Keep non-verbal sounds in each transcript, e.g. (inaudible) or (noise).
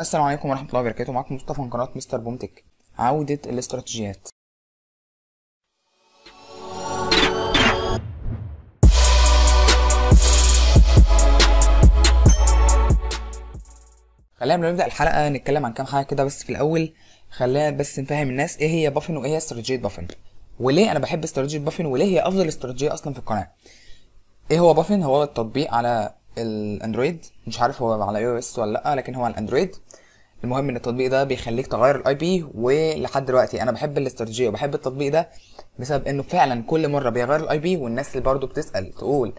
السلام عليكم ورحمة الله وبركاته معكم مصطفى من قناة مستر بومتك عودة الاستراتيجيات خلينا نبدأ الحلقة نتكلم عن كام حاجة كده بس في الأول خلينا بس نفهم الناس إيه هي بافن وإيه هي استراتيجية بافن وليه أنا بحب استراتيجية بافن وليه هي أفضل استراتيجية أصلا في القناة إيه هو بافن هو التطبيق على الاندرويد مش عارف هو على اي او اس ولا لا لكن هو على الاندرويد المهم ان التطبيق ده بيخليك تغير الاي بي ولحد دلوقتي انا بحب الاستراتيجيه وبحب التطبيق ده بسبب انه فعلا كل مره بيغير الاي بي والناس اللي برضه بتسال تقول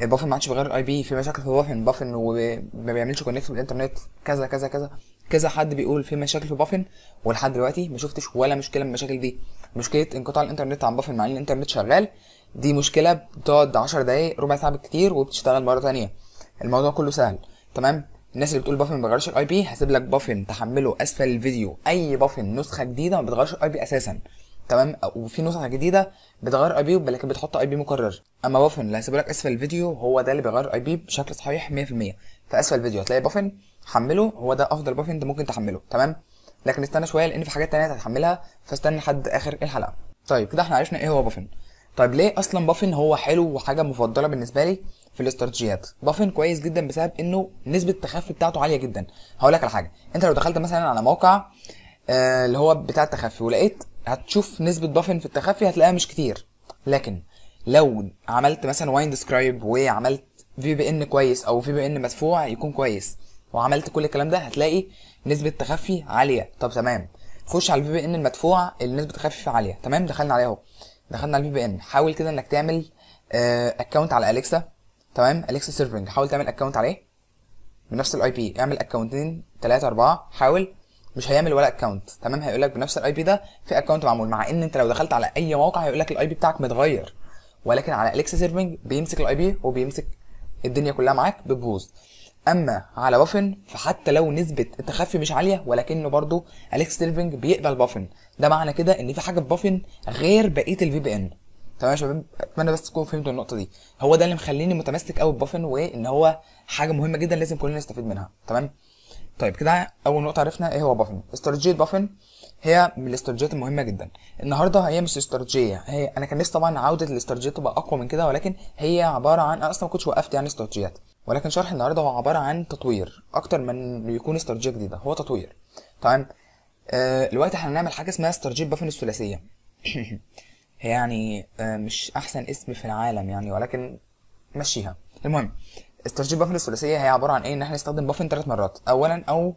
بافن ما عادش بيغير الاي بي في مشاكل في بافن بافن وما بيعملش كونكت بالانترنت كذا كذا كذا كذا حد بيقول في مشاكل في بافن ولحد دلوقتي ما شفتش ولا مشكله من المشاكل دي مشكله انقطاع الانترنت عن بافن مع ان الانترنت شغال دي مشكله بتقعد 10 دقايق ربع ساعه بالكتير وبتشتغل مره ثانيه الموضوع كله سهل تمام الناس اللي بتقول بافن ما بيغيرش الاي بي هسيب لك بافن تحمله اسفل الفيديو اي بافن نسخه جديده ما بتغيرش الاي بي اساسا تمام وفي نسخه جديده بتغير اي بي ولكن بتحط اي بي مكرر اما بافن اللي هسيبه لك اسفل الفيديو هو ده اللي بيغير اي بي بشكل صحيح 100% في اسفل الفيديو هتلاقي بافن حمله هو ده افضل بافن انت ممكن تحمله تمام لكن استنى شويه لان في حاجات تانية هتحملها فاستنى لحد اخر الحلقه طيب كده احنا عرفنا ايه هو بافن طيب ليه اصلا بافن هو حلو وحاجه مفضله بالنسبه لي في الاستراتيجيات بافن كويس جدا بسبب انه نسبه التخفي بتاعته عاليه جدا هقول لك على حاجه انت لو دخلت مثلا على موقع آه اللي هو بتاع التخفي ولقيت هتشوف نسبه بافن في التخفي هتلاقيها مش كتير لكن لو عملت مثلا وايند سكرايب وعملت في بي ان كويس او في بي ان مدفوع يكون كويس وعملت كل الكلام ده هتلاقي نسبه تخفي عاليه طب تمام خش على الفي بي ان المدفوع اللي نسبه تخفي عاليه تمام دخلنا عليها اهو دخلنا على البي بي ان حاول كده انك تعمل اكونت آه، على اليكسا تمام اليكسا سيرفنج حاول تعمل اكونت عليه بنفس الاي بي اعمل اكونتين ثلاثه اربعه حاول مش هيعمل ولا اكونت تمام هيقول لك بنفس الاي بي ده في اكونت معمول مع ان انت لو دخلت على اي موقع هيقول لك الاي بي بتاعك متغير ولكن على اليكسا سيرفنج بيمسك الاي بي وبيمسك الدنيا كلها معاك ببوز اما على بافن فحتى لو نسبه التخفي مش عاليه ولكنه برضو اليكسا سيرفنج بيقبل بافن ده معنى كده ان في حاجه بافن غير بقيه الفي بي ان تمام يا شباب اتمنى بس تكونوا فهمتوا النقطه دي هو ده اللي مخليني متمسك قوي ببافن وان هو حاجه مهمه جدا لازم كلنا نستفيد منها تمام طيب كده اول نقطه عرفنا ايه هو بافن استراتيجيه بافن هي من الاستراتيجيات المهمه جدا النهارده هي مش استراتيجيه هي انا كان نفسي طبعا عوده الاستراتيجيه تبقى اقوى من كده ولكن هي عباره عن انا اصلا ما كنتش وقفت يعني استراتيجيات ولكن شرح النهارده هو عباره عن تطوير اكتر من يكون استراتيجيه جديده هو تطوير تمام آه، دلوقتي احنا هنعمل حاجه اسمها استرجيب بافن الثلاثيه هي (coughs) يعني آه، مش احسن اسم في العالم يعني ولكن مشيها المهم استرجيب بافن الثلاثيه هي عباره عن ايه ان احنا نستخدم بافن ثلاث مرات اولا او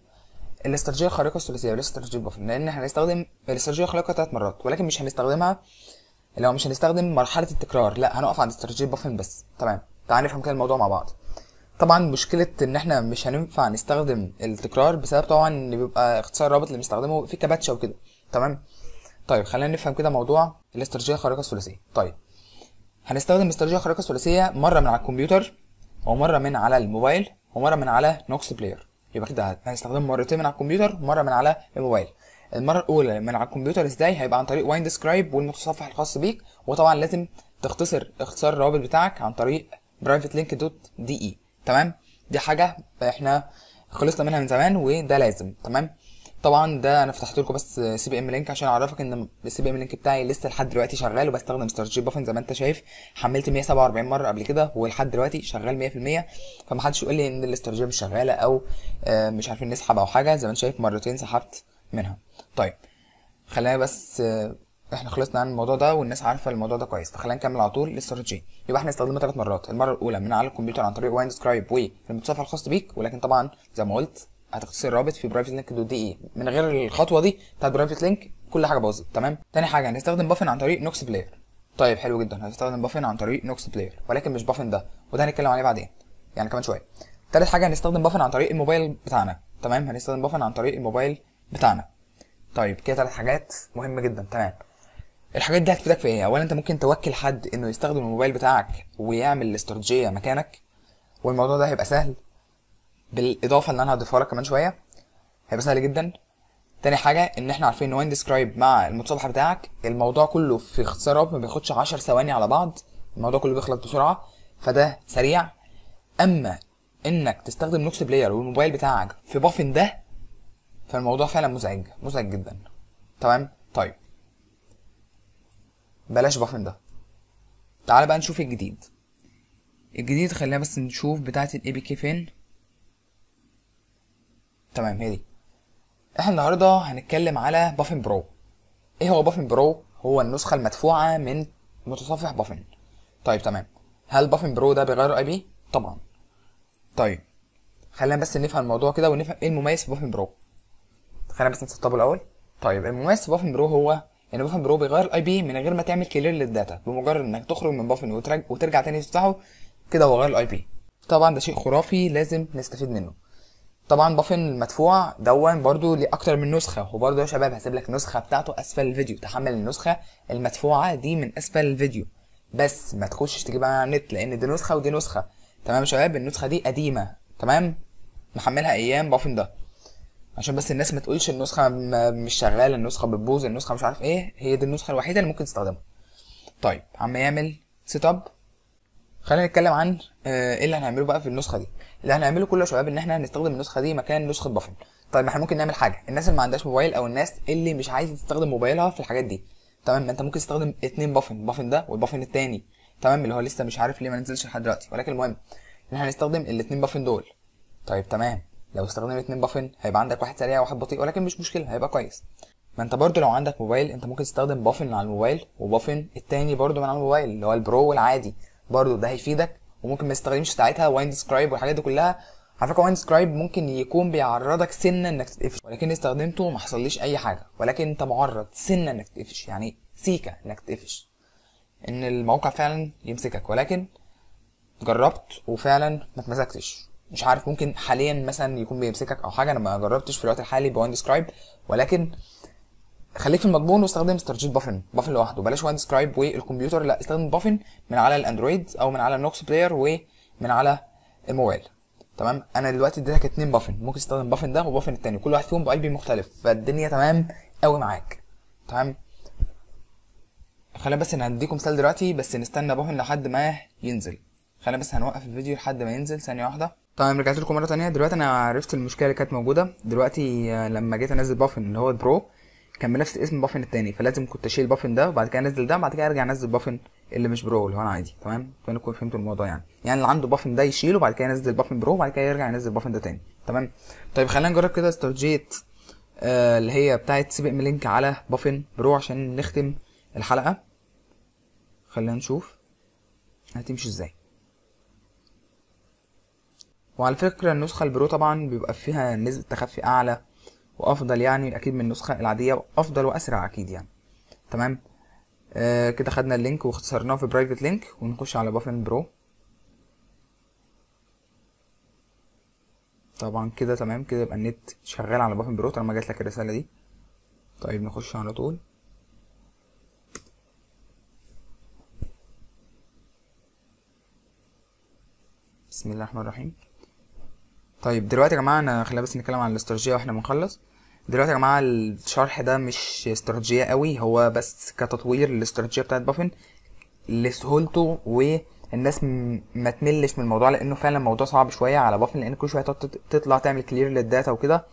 الاسترجيه الخارقه الثلاثيه وليس استرجيب بافن لان احنا هنستخدم الاسترجيه الخارقه ثلاث مرات ولكن مش هنستخدمها لو مش هنستخدم مرحله التكرار لا هنقف عند استرجيب بافن بس تمام تعال نفهم كده الموضوع مع بعض طبعا مشكلة ان احنا مش هننفع نستخدم التكرار بسبب طبعا ان بيبقى اختصار الرابط اللي بنستخدمه في كباتشة وكده تمام طيب خلينا نفهم كده موضوع الاستراتيجية الخارقة الثلاثية طيب هنستخدم الاستراتيجية الخارقة الثلاثية مرة من على الكمبيوتر ومرة من على الموبايل ومرة من على نوكس بلاير يبقى كده هنستخدمه مرتين من على الكمبيوتر ومرة من على الموبايل المرة الأولى من على الكمبيوتر ازاي هيبقى عن طريق وين ديسكرايب والمتصفح الخاص بيك وطبعا لازم تختصر اختصار الروابط بتاعك عن طريق برايفت لينك دوت دي اي تمام دي حاجه احنا خلصنا منها من زمان وده لازم تمام طبعا ده انا فتحت لكم بس سي بي ام لينك عشان اعرفك ان السي بي ام لينك بتاعي لسه لحد دلوقتي شغال وبستخدم استراتيجي بافن زي ما انت شايف حملت 147 مره قبل كده ولحد دلوقتي شغال 100% فمحدش يقول لي ان الاستراتيجيه مش شغاله او آه، مش عارفين نسحب او حاجه زي ما انت شايف مرتين سحبت منها طيب خلينا بس آه، احنا خلصنا عن الموضوع ده والناس عارفه الموضوع ده كويس فخلينا نكمل على طول الاستراتيجي يبقى احنا استخدمنا ثلاث مرات المره الاولى من على الكمبيوتر عن طريق وين سكرايب وي المتصفح الخاص بيك ولكن طبعا زي ما قلت هتختصر الرابط في برايفت لينك دوت دي اي من غير الخطوه دي بتاعت برايفت لينك كل حاجه باظت تمام تاني حاجه هنستخدم بافن عن طريق نوكس بلاير طيب حلو جدا هنستخدم بافن عن طريق نوكس بلاير ولكن مش بافن ده وده هنتكلم عليه بعدين يعني كمان شويه تالت حاجه هنستخدم بافن عن طريق الموبايل بتاعنا تمام هنستخدم بافن عن طريق الموبايل بتاعنا طيب كده ثلاث حاجات مهمه جدا تمام الحاجات دي هتفيدك في ايه اولا انت ممكن توكل حد انه يستخدم الموبايل بتاعك ويعمل الاستراتيجيه مكانك والموضوع ده هيبقى سهل بالاضافه اللي انا هضيفها لك كمان شويه هيبقى سهل جدا تاني حاجه ان احنا عارفين ان وين ديسكرايب مع المتصفح بتاعك الموضوع كله في اختصارات ما بياخدش 10 ثواني على بعض الموضوع كله بيخلص بسرعه فده سريع اما انك تستخدم نوكس بلاير والموبايل بتاعك في بافن ده فالموضوع فعلا مزعج مزعج جدا تمام طيب بلاش بافن ده تعال بقى نشوف الجديد الجديد خلينا بس نشوف بتاعة الاي بي كي فين تمام هي دي احنا النهاردة هنتكلم على بافن برو ايه هو بافن برو هو النسخة المدفوعة من متصفح بافن طيب تمام هل بافن برو ده بيغير اي بي طبعا طيب خلينا بس نفهم الموضوع كده ونفهم ايه المميز في بافن برو خلينا بس نسطبه الاول طيب المميز في بافن برو هو يعني ان بافن برو بيغير الاي بي من غير ما تعمل كلير للداتا بمجرد انك تخرج من بافن وترجع وترجع تاني تفتحه كده هو غير الاي بي طبعا ده شيء خرافي لازم نستفيد منه طبعا بافن المدفوع دون برضو ليه اكتر من نسخه وبرضو يا شباب هسيب لك النسخه بتاعته اسفل الفيديو تحمل النسخه المدفوعه دي من اسفل الفيديو بس ما تخشش تجيبها على النت لان دي نسخه ودي نسخه تمام يا شباب النسخه دي قديمه تمام محملها ايام بافن ده عشان بس الناس ما تقولش النسخه مش شغاله النسخه بتبوظ النسخه مش عارف ايه هي دي النسخه الوحيده اللي ممكن تستخدمها طيب عم يعمل سيت اب خلينا نتكلم عن آه، ايه اللي هنعمله بقى في النسخه دي اللي هنعمله كله يا شباب ان احنا هنستخدم النسخه دي مكان نسخه بافن طيب ما احنا ممكن نعمل حاجه الناس اللي ما عندهاش موبايل او الناس اللي مش عايزه تستخدم موبايلها في الحاجات دي تمام ما انت ممكن تستخدم اثنين بافن بافن ده والبافن الثاني تمام اللي هو لسه مش عارف ليه ما نزلش لحد دلوقتي ولكن المهم ان احنا هنستخدم الاثنين بافن دول طيب تمام لو استخدمنا الاثنين بافن هيبقى عندك واحد سريع وواحد بطيء ولكن مش مشكله هيبقى كويس ما انت برضو لو عندك موبايل انت ممكن تستخدم بافن على الموبايل وبافن التاني برضو من على الموبايل اللي هو البرو والعادي برضو ده هيفيدك وممكن ما تستخدمش ساعتها وايند سكرايب والحاجات دي كلها على فكره وايند سكرايب ممكن يكون بيعرضك سنه انك تتقفش ولكن استخدمته ما حصليش اي حاجه ولكن انت معرض سنه انك تتقفش يعني سيكه انك تتقفش ان الموقع فعلا يمسكك ولكن جربت وفعلا ما اتمسكتش مش عارف ممكن حاليا مثلا يكون بيمسكك او حاجه انا ما جربتش في الوقت الحالي بوان سكرايب ولكن خليك في المضمون واستخدم استراتيجيه بافن بافن لوحده بلاش وان سكرايب والكمبيوتر لا استخدم بافن من على الاندرويد او من على النوكس بلاير ومن على الموبايل تمام انا دلوقتي اديتك اتنين بافن ممكن تستخدم بافن ده وبافن التاني كل واحد فيهم باي بي مختلف فالدنيا تمام قوي معاك تمام خلينا بس نديكم مثال دلوقتي بس نستنى بافن لحد ما ينزل خلينا بس هنوقف الفيديو لحد ما ينزل ثانيه واحده طيب رجعت لكم مره تانية دلوقتي انا عرفت المشكله اللي كانت موجوده دلوقتي آه، لما جيت انزل بافن اللي هو البرو كان بنفس اسم بافن التاني فلازم كنت اشيل البافن ده وبعد كده انزل ده وبعد كده ارجع انزل بافن اللي مش برو اللي هو انا عادي تمام فانكم فهمتوا الموضوع يعني يعني اللي عنده بافن ده يشيله وبعد كده ينزل بافن برو وبعد كده يرجع ينزل بافن ده تاني تمام طيب خلينا نجرب كده استراتيجيه آه اللي هي بتاعه سيبق لينك على بافن برو عشان نختم الحلقه خلينا نشوف هتمشي ازاي وعلى فكرة النسخة البرو طبعا بيبقى فيها نسبة تخفي أعلى وأفضل يعني أكيد من النسخة العادية أفضل وأسرع أكيد يعني تمام آه كده خدنا اللينك واختصرناه في برايفت لينك ونخش على بافن برو طبعا كده تمام كده يبقى النت شغال على بافن برو طالما جاتلك الرسالة دي طيب نخش على طول بسم الله الرحمن الرحيم طيب دلوقتي يا جماعه انا خلينا بس نتكلم عن الاستراتيجيه واحنا بنخلص دلوقتي يا جماعه الشرح ده مش استراتيجيه قوي هو بس كتطوير للاستراتيجيه بتاعت بافن لسهولته والناس ما تملش من الموضوع لانه فعلا موضوع صعب شويه على بافن لان كل شويه تطلع تعمل كلير للداتا وكده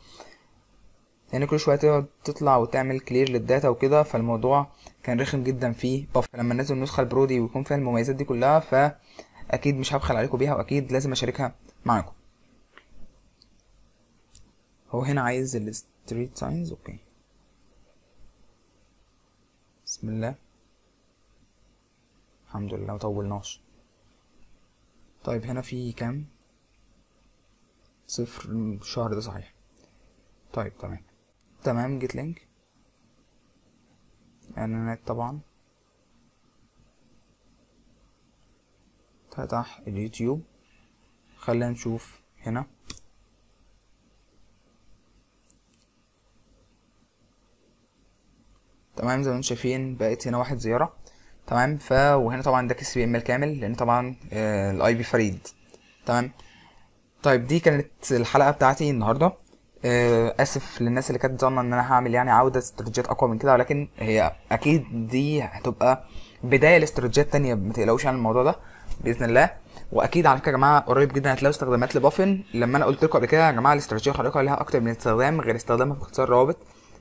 لان كل شويه تقعد تطلع وتعمل كلير للداتا وكده فالموضوع كان رخم جدا في بافن فلما نزل النسخه البرودي ويكون فيها المميزات دي كلها فاكيد مش هبخل عليكم بيها واكيد لازم اشاركها معاكم هو هنا عايز الستريت ساينز اوكي بسم الله الحمد لله مطولناش طيب هنا في كام صفر الشهر ده صحيح طيب تمام تمام جيت لينك اعلانات طبعا فتح اليوتيوب خلينا نشوف هنا تمام زي ما انتم شايفين بقت هنا واحد زيارة تمام ف وهنا طبعا ده كيس بي ام الكامل لان طبعا آه، الاي بي فريد تمام طيب دي كانت الحلقة بتاعتي النهاردة آه، اسف للناس اللي كانت ظانه ان انا هعمل يعني عودة استراتيجيات اقوى من كده ولكن هي اكيد دي هتبقى بداية لاستراتيجيات تانية ما تقلقوش عن الموضوع ده باذن الله واكيد على فكره يا جماعه قريب جدا هتلاقوا استخدامات لبافن لما انا قلت لكم قبل كده يا جماعه الاستراتيجيه الخارقه ليها اكتر من استخدام غير استخدامها في اختصار روابط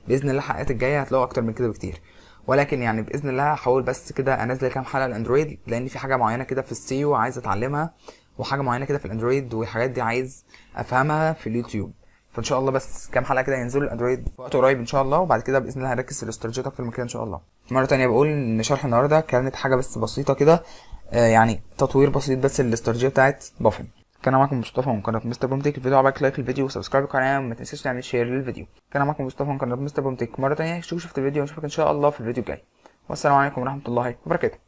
باذن الله الحلقات الجايه هتلاقوا اكتر من كده بكتير ولكن يعني باذن الله هحاول بس كده انزل كام حلقه الاندرويد لان في حاجه معينه كده في السيو عايز اتعلمها وحاجه معينه كده في الاندرويد والحاجات دي عايز افهمها في اليوتيوب فان شاء الله بس كام حلقه كده ينزلوا الاندرويد في وقت قريب ان شاء الله وبعد كده باذن الله هركز في الاستراتيجيات اكتر من كده ان شاء الله مره تانية بقول ان شرح النهارده كانت حاجه بس بسيطه كده آه، يعني تطوير بسيط بس للاستراتيجيه بتاعت بافن كان معاكم مصطفى من قناه مستر بومتك الفيديو عجبك لايك الفيديو وسبسكرايب القناه وما تنساش تعمل شير للفيديو كان معاكم مصطفى من قناه مستر بومتك مره تانية شوف شفت الفيديو ونشوفك ان شاء الله في الفيديو الجاي والسلام عليكم ورحمه الله وبركاته